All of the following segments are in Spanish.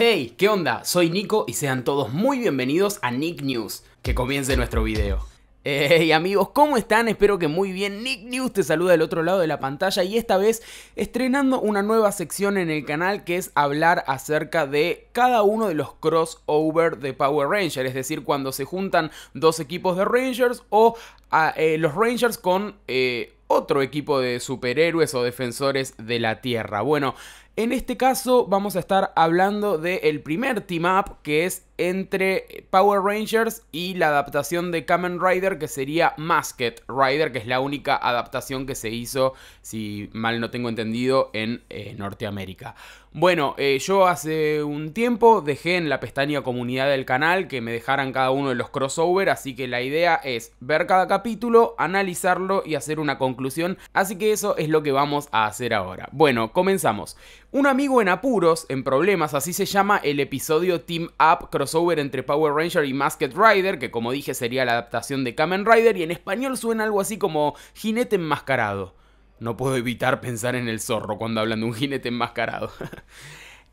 Hey, ¿qué onda? Soy Nico y sean todos muy bienvenidos a Nick News. Que comience nuestro video. Hey amigos, ¿cómo están? Espero que muy bien. Nick News te saluda del otro lado de la pantalla y esta vez estrenando una nueva sección en el canal que es hablar acerca de cada uno de los crossover de Power Rangers, es decir, cuando se juntan dos equipos de Rangers o ah, eh, los Rangers con... Eh, otro equipo de superhéroes o defensores de la Tierra. Bueno, en este caso vamos a estar hablando del el primer team up que es entre Power Rangers y la adaptación de Kamen Rider que sería Masked Rider, que es la única adaptación que se hizo, si mal no tengo entendido, en eh, Norteamérica. Bueno, eh, yo hace un tiempo dejé en la pestaña comunidad del canal que me dejaran cada uno de los crossover, así que la idea es ver cada capítulo, analizarlo y hacer una conclusión, así que eso es lo que vamos a hacer ahora. Bueno, comenzamos. Un amigo en apuros, en problemas, así se llama el episodio Team Up crossover entre Power Ranger y Masked Rider, que como dije sería la adaptación de Kamen Rider y en español suena algo así como jinete enmascarado. No puedo evitar pensar en el zorro cuando hablan de un jinete enmascarado.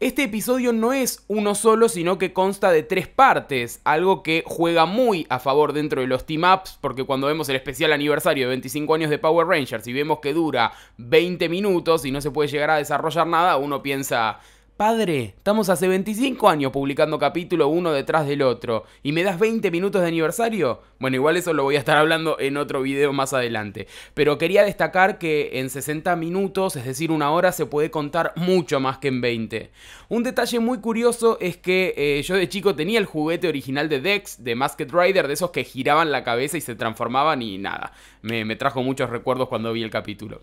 Este episodio no es uno solo, sino que consta de tres partes, algo que juega muy a favor dentro de los team-ups, porque cuando vemos el especial aniversario de 25 años de Power Rangers y vemos que dura 20 minutos y no se puede llegar a desarrollar nada, uno piensa, Padre, estamos hace 25 años publicando capítulo uno detrás del otro y me das 20 minutos de aniversario. Bueno, igual eso lo voy a estar hablando en otro video más adelante. Pero quería destacar que en 60 minutos, es decir, una hora, se puede contar mucho más que en 20. Un detalle muy curioso es que eh, yo de chico tenía el juguete original de Dex, de Masked Rider, de esos que giraban la cabeza y se transformaban y nada. me trajo muchos recuerdos cuando vi el capítulo.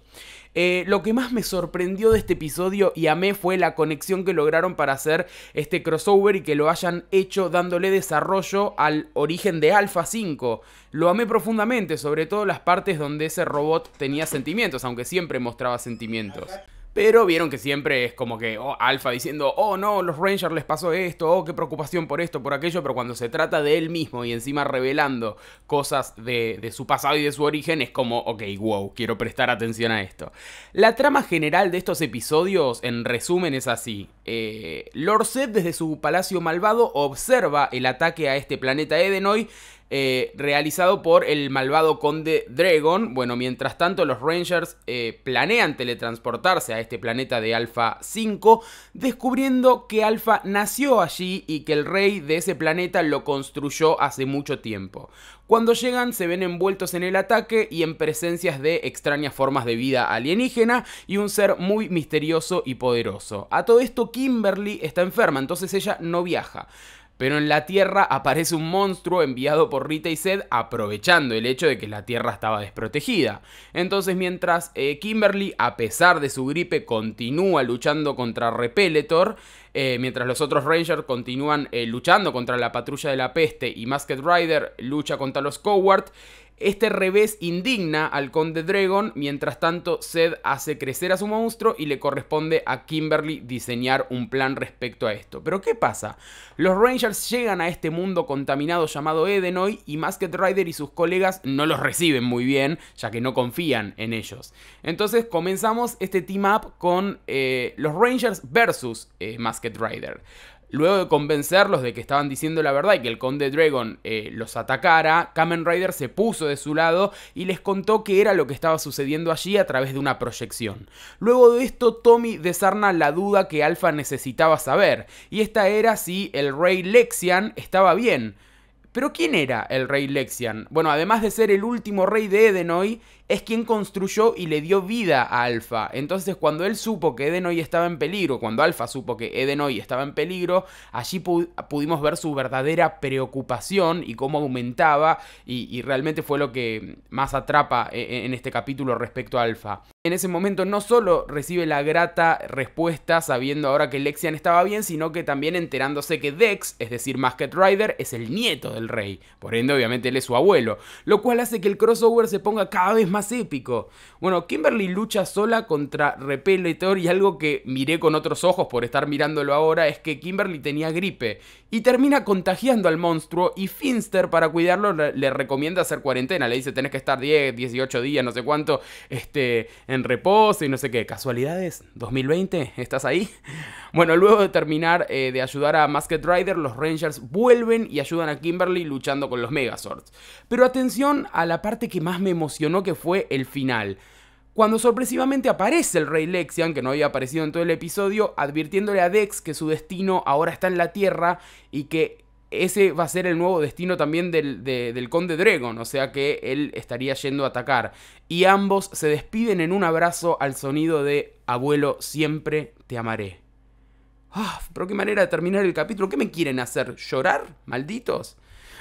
Eh, lo que más me sorprendió de este episodio y amé fue la conexión que lograron para hacer este crossover y que lo hayan hecho dándole desarrollo al origen de Alpha 5. Lo amé profundamente, sobre todo las partes donde ese robot tenía sentimientos, aunque siempre mostraba sentimientos. Pero vieron que siempre es como que oh, Alfa diciendo, oh no, los Rangers les pasó esto, oh qué preocupación por esto, por aquello, pero cuando se trata de él mismo y encima revelando cosas de, su pasado y de su origen, es como, ok, wow, quiero prestar atención a esto. La trama general de estos episodios, en resumen, es así. Eh, Lord Seth desde su palacio malvado observa el ataque a este planeta hoy. Eh, realizado por el malvado conde Dragon. Bueno, mientras tanto los Rangers eh, planean teletransportarse a este planeta de Alpha 5, descubriendo que Alpha nació allí y que el rey de ese planeta lo construyó hace mucho tiempo. Cuando llegan se ven envueltos en el ataque y en presencias de extrañas formas de vida alienígena y un ser muy misterioso y poderoso. A todo esto Kimberly está enferma, entonces ella no viaja pero en la Tierra aparece un monstruo enviado por Rita y Sed aprovechando el hecho de que la Tierra estaba desprotegida. Entonces mientras eh, Kimberly, a pesar de su gripe, continúa luchando contra Repeletor, eh, mientras los otros Rangers continúan eh, luchando contra la patrulla de la peste y Masked Rider lucha contra los Coward, este revés indigna al conde Dragon, mientras tanto Sed hace crecer a su monstruo y le corresponde a Kimberly diseñar un plan respecto a esto. Pero ¿qué pasa? Los Rangers llegan a este mundo contaminado llamado Edenoy y Masked Rider y sus colegas no los reciben muy bien, ya que no confían en ellos. Entonces comenzamos este team up con eh, los Rangers versus eh, Masked Rider. Luego de convencerlos de que estaban diciendo la verdad y que el conde Dragon eh, los atacara, Kamen Rider se puso de su lado y les contó qué era lo que estaba sucediendo allí a través de una proyección. Luego de esto, Tommy desarna la duda que Alpha necesitaba saber, y esta era si el rey Lexian estaba bien pero ¿quién era el rey Lexian? Bueno, además de ser el último rey de Edenoi, es quien construyó y le dio vida a Alpha. Entonces, cuando él supo que Edenoi estaba en peligro, cuando Alpha supo que Edenoi estaba en peligro, allí pudimos ver su verdadera preocupación y cómo aumentaba, y, realmente fue lo que más atrapa e-, e-, en, este capítulo respecto a Alpha en ese momento no solo recibe la grata respuesta sabiendo ahora que Lexian estaba bien, sino que también enterándose que Dex, es decir, Masked Rider, es el nieto del rey. Por ende, obviamente, él es su abuelo, lo cual hace que el crossover se ponga cada vez más épico. Bueno, Kimberly lucha sola contra Repelator y algo que miré con otros ojos por estar mirándolo ahora es que Kimberly tenía gripe y termina contagiando al monstruo y Finster para cuidarlo le recomienda hacer cuarentena, le dice tenés que estar 10, 18 días, no sé cuánto, este en reposo y no sé qué. ¿Casualidades? ¿2020? ¿Estás ahí? Bueno, luego de terminar eh, de ayudar a Masked Rider, los Rangers vuelven y ayudan a Kimberly luchando con los Megazords. Pero atención a la parte que más me emocionó que fue el final cuando sorpresivamente aparece el rey Lexian, que no había aparecido en todo el episodio, advirtiéndole a Dex que su destino ahora está en la Tierra y que ese va a ser el nuevo destino también del, conde Dragon, o sea que él estaría yendo a atacar. Y ambos se despiden en un abrazo al sonido de Abuelo, siempre te amaré. ¡Ah! pero qué manera de terminar el capítulo. ¿Qué me quieren hacer? ¿Llorar? ¿Malditos?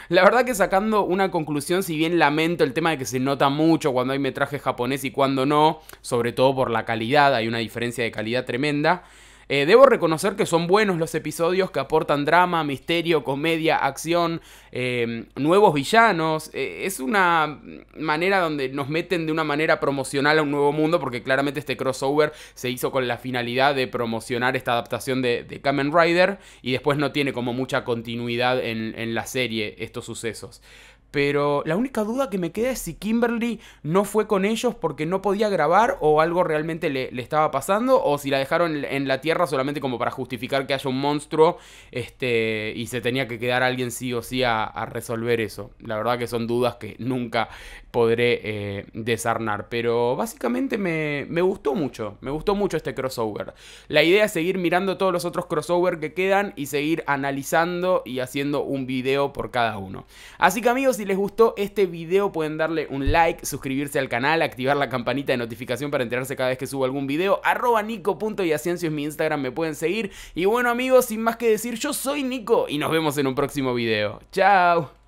La verdad que sacando una conclusión, si bien lamento el tema de que se nota mucho cuando hay metraje japonés y cuando no, sobre todo por la calidad, hay una diferencia de calidad tremenda. Eh, debo reconocer que son buenos los episodios que aportan drama, misterio, comedia, acción, eh, nuevos villanos. Eh, es una manera donde nos meten de una manera promocional a un nuevo mundo, porque claramente este crossover se hizo con la finalidad de promocionar esta adaptación de, Kamen Rider y después no tiene como mucha continuidad en la serie estos sucesos. Pero la única duda que me queda es si Kimberly no fue con ellos porque no podía grabar o algo realmente le, estaba pasando o si la dejaron en la tierra solamente como para justificar que haya un monstruo este, y se tenía que quedar alguien sí o sí a, resolver eso. La verdad que son dudas que nunca podré eh, desarnar. Pero básicamente me, me gustó mucho, me gustó mucho este crossover. La idea es seguir mirando todos los otros crossover que quedan y seguir analizando y haciendo un video por cada uno. Así que amigos, si les gustó este video pueden darle un like, suscribirse al canal, activar la campanita de notificación para enterarse cada vez que subo algún video. Arroba nico.yaciencio es mi Instagram, me pueden seguir. Y bueno amigos, sin más que decir, yo soy Nico y nos vemos en un próximo video. ¡Chao!